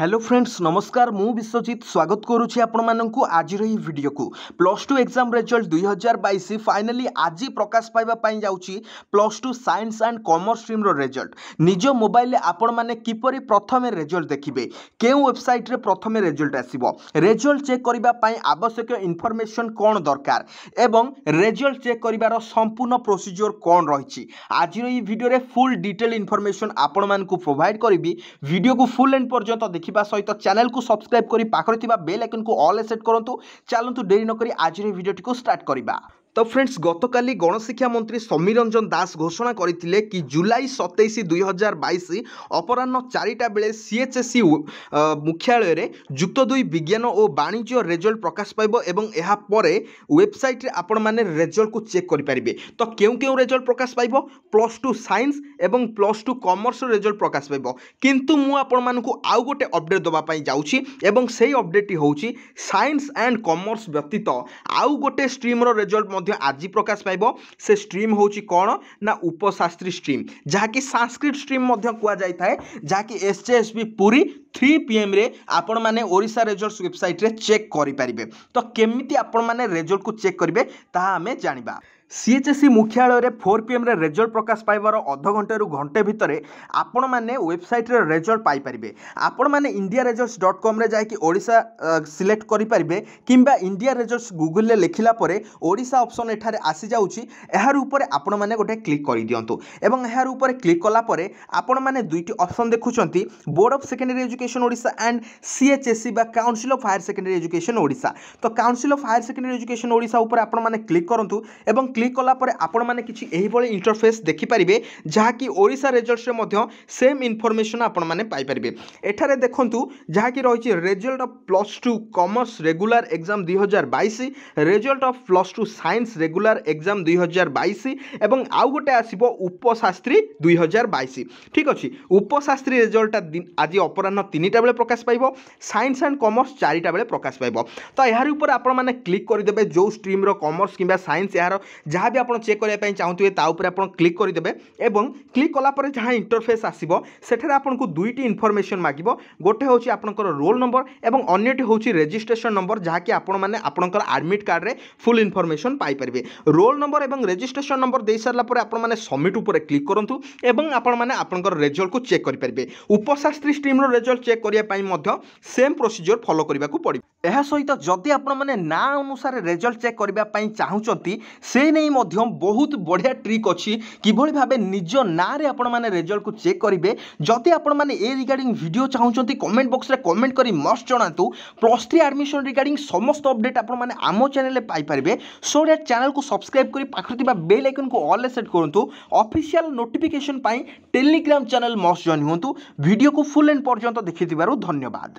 hello friends নমস্কার মু বিশ্বজিৎ স্বাগত করুছি আপনার আজির এই ভিডিওকু প্লস টু এক্সাম রেজল্ট দুই হাজার বাইশ ফাইনালি আজি প্রকাশ পাইবা যাচ্ছি plus two science and commerce স্ট্রিম্র রেজল্ট নিজ মোবাইলে আপনার কিপর প্রথমে রেজল্ট দেখবে কেউ ওয়েবসাইট্রে প্রথমে রেজল্ট আসব রেজল্ট চেক করা আবশ্যক ইনফরমেসন কণ দরকার এবং রেজল্ট চেক করার সম্পূর্ণ প্রোসিজর কণ রয়েছে আজির এই ভিডিওরে ফুল ডিটেল ইনফরমেসন আপনার প্রোভাইড করবি ভিডিওকে ফুল এন্ড পর্যন্ত দেখি ରଖିବା ସହିତ ଚ୍ୟାନେଲକୁ ସବସ୍କ୍ରାଇବ୍ କରି ପାଖରେ ଥିବା ବେଲ୍ ଆଇକନ୍କୁ ଅଲ୍ ଏସେଟ୍ କରନ୍ତୁ ଚାଲନ୍ତୁ ଡେରି ନକରି ଆଜିର ଭିଡ଼ିଓଟିକୁ ଷ୍ଟାର୍ଟ କରିବା তো ফ্রেন্ডস গণশিক্ষা মন্ত্রী সমীর রঞ্জন দাস ঘোষণা করে কি জুলাই সতেইশ দুই হাজার বাইশ অপরাহ্ন চারিটা বেড়ে সিএচএসি e, মুখ্যালয়ের যুক্ত দুই বিজ্ঞান ও বাণিজ্য রেজল্ট প্রকাশ পাইব এবং এরপরে ওয়েবসাইটে আপনার রেজল্টক চেক করে পারে তো কেউ কেউ রেজল্ট প্রকাশ পাইব প্লস টু সাইন্স এবং প্লস টু কমর্সর রেজল্ট প্রকাশ পাইব কিন্তু মু আপন আপনার আউ গোটে অপডেট দেওয়া যাচ্ছি এবং সেই অপডেটটি হচ্ছে সাইন্স অ্যান্ড কমর্স ব্যতীত আউ গোটে স্ট্রিম্র রেজল্ট ମଧ୍ୟ ଆଜି ପ୍ରକାଶ ପାଇବ ସେ ଷ୍ଟ୍ରିମ୍ ହେଉଛି କ'ଣ ନା ଉପଶାସ୍ତ୍ରୀ ଷ୍ଟ୍ରିମ୍ ଯାହାକି ସାଂସ୍କ୍ରିଟ ଷ୍ଟ୍ରିମ୍ ମଧ୍ୟ କୁହାଯାଇଥାଏ ଯାହାକି S J S B Puri three পিএমরে আপনার ওড়শা রেজল্টস ওয়েবসাইট্রে চেক করে পারে তো কমিটি আপনার রেজল্ট চেক করবে তাহা আমি জাঁয়া সিএচএসি মুখ্যালয়ে ফোর পিএম্রে রেজল্ট প্রকাশ পাইবার অধ অধঘণ্টার ঘণ্টে ভিতরে আপন মানে ওয়েবসাইট্রে রেজল্ট পাইপারে আপন মানে ইন্ডিয়া রেজল্টস ডট কম্রে যাই ওড়শা সিলেক্ট করে কিংবা ইন্ডিয়া রেজল্টস গুগলে লেখিলা পরে ওড়শা অপসন এখানে আসি যাচ্ছি এর উপরে আপন মানে গোটে ক্লিক করে দিও এবং এর উপরে ক্লিক কলাপরে আপন মানে দুইটি অপসন দেখুম board of secondary education Odisha and CHSE বা council of higher secondary education Odisha তো council of higher secondary education Odisha উপরে আপন মানে ক্লিক করতু এবং ক্লিক কলাপরে আপনার মানে কিছু এইভাবে ইন্টরফেস দেখিপারে যা কি ওড়শা রেজল্টসে সেম ইনফরমেসন আপনার পাইপারে এখানে দেখুন যা কি রয়েছে result of plus two commerce regular exam দুই হাজার বাইশ result of plus two science regular exam দুই হাজার বাইশ এবং আউ গোটে আসব উপশাস্ত্রী দুই হাজার বাইশ ঠিক আছে উপশাস্ত্রী রেজল্টটা আজ অপরাহ তিনটা বেড়ে প্রকাশ পাইব সাইন্স অ্যান্ড কমর্স চারিটা বেড়ে প্রকাশ পাইব তো এর উপরে আপনার মানে ক্লিক করে দেবে যে স্ট্রিম্র কমর্স কিংবা সাইন্স এর ଯାହା ବି ଆପଣ ଚେକ୍ କରିବା ପାଇଁ ଚାହୁଁଥିବେ ତା ଉପରେ ଆପଣ କ୍ଲିକ୍ କରିଦେବେ ଏବଂ କ୍ଲିକ୍ କଲାପରେ ଯାହା ଇଣ୍ଟରଫେସ୍ ଆସିବ ସେଠାରେ ଆପଣଙ୍କୁ ଦୁଇଟି ଇନଫର୍ମେସନ୍ ମାଗିବ ଗୋଟେ ହେଉଛି ଆପଣଙ୍କର ରୋଲ୍ ନମ୍ବର ଏବଂ ଅନ୍ୟଟି ହେଉଛି ରେଜିଷ୍ଟ୍ରେସନ୍ ନମ୍ବର ଯାହାକି ଆପଣମାନେ ଆପଣଙ୍କର ଆଡ଼ମିଟ୍ କାର୍ଡ଼ରେ ଫୁଲ୍ ଇନଫର୍ମେସନ୍ ପାଇପାରିବେ ରୋଲ୍ ନମ୍ବର ଏବଂ ରେଜିଷ୍ଟ୍ରେସନ୍ ନମ୍ବର ଦେଇସାରିଲା ପରେ ଆପଣମାନେ ସବମିଟ୍ ଉପରେ କ୍ଲିକ୍ କରନ୍ତୁ ଏବଂ ଆପଣମାନେ ଆପଣଙ୍କର ରେଜଲ୍ଟକୁ ଚେକ୍ କରିପାରିବେ ଉପଶାସ୍ତ୍ରୀ ଷ୍ଟ୍ରିମ୍ର ରେଜଲ୍ଟ ଚେକ୍ କରିବା ପାଇଁ ମଧ୍ୟ ସେମ୍ ପ୍ରୋସିଜିଓର ଫଲୋ କରିବାକୁ ପଡ଼ିବ ଏହା ସହିତ ଯଦି ଆପଣମାନେ ନାଁ ଅନୁସାରେ ରେଜଲ୍ଟ ଚେକ୍ କରିବା ପାଇଁ ଚାହୁଁଛନ୍ତି ସେ ନେଇ ମଧ୍ୟ ବହୁତ ବଢ଼ିଆ ଟ୍ରିକ୍ ଅଛି କିଭଳି ଭାବେ ନିଜ ନାଁରେ ଆପଣମାନେ ରେଜଲ୍ଟକୁ ଚେକ୍ କରିବେ ଯଦି ଆପଣମାନେ ଏ ରିଗାର୍ଡ଼ିଂ ଭିଡ଼ିଓ ଚାହୁଁଛନ୍ତି କମେଣ୍ଟ ବକ୍ସରେ କମେଣ୍ଟ କରି ମଷ୍ଟ ଜଣାନ୍ତୁ ପ୍ଲସ୍ ଥ୍ରୀ ଆଡ଼ମିସନ୍ ରିଗାର୍ଡ଼ିଂ ସମସ୍ତ ଅପଡ଼େଟ୍ ଆପଣମାନେ ଆମ ଚ୍ୟାନେଲ୍ରେ ପାଇପାରିବେ ସୋ ଡ୍ୟାଟ୍ ଚ୍ୟାନେଲ୍କୁ ସବସ୍କ୍ରାଇବ୍ କରି ପାଖରେ ଥିବା ବେଲ୍ ଆଇକନ୍କୁ ଅଲ୍ରେ ସେଟ୍ କରନ୍ତୁ ଅଫିସିଆଲ୍ ନୋଟିଫିକେସନ୍ ପାଇଁ ଟେଲିଗ୍ରାମ୍ ଚ୍ୟାନେଲ୍ ମଷ୍ଟ ଜଏନ୍ ହୁଅନ୍ତୁ ଭିଡ଼ିଓକୁ ଫୁଲ୍ ଏଣ୍ଡ ପର୍ଯ୍ୟନ୍ତ ଦେଖିଥିବାରୁ ଧନ୍ୟବାଦ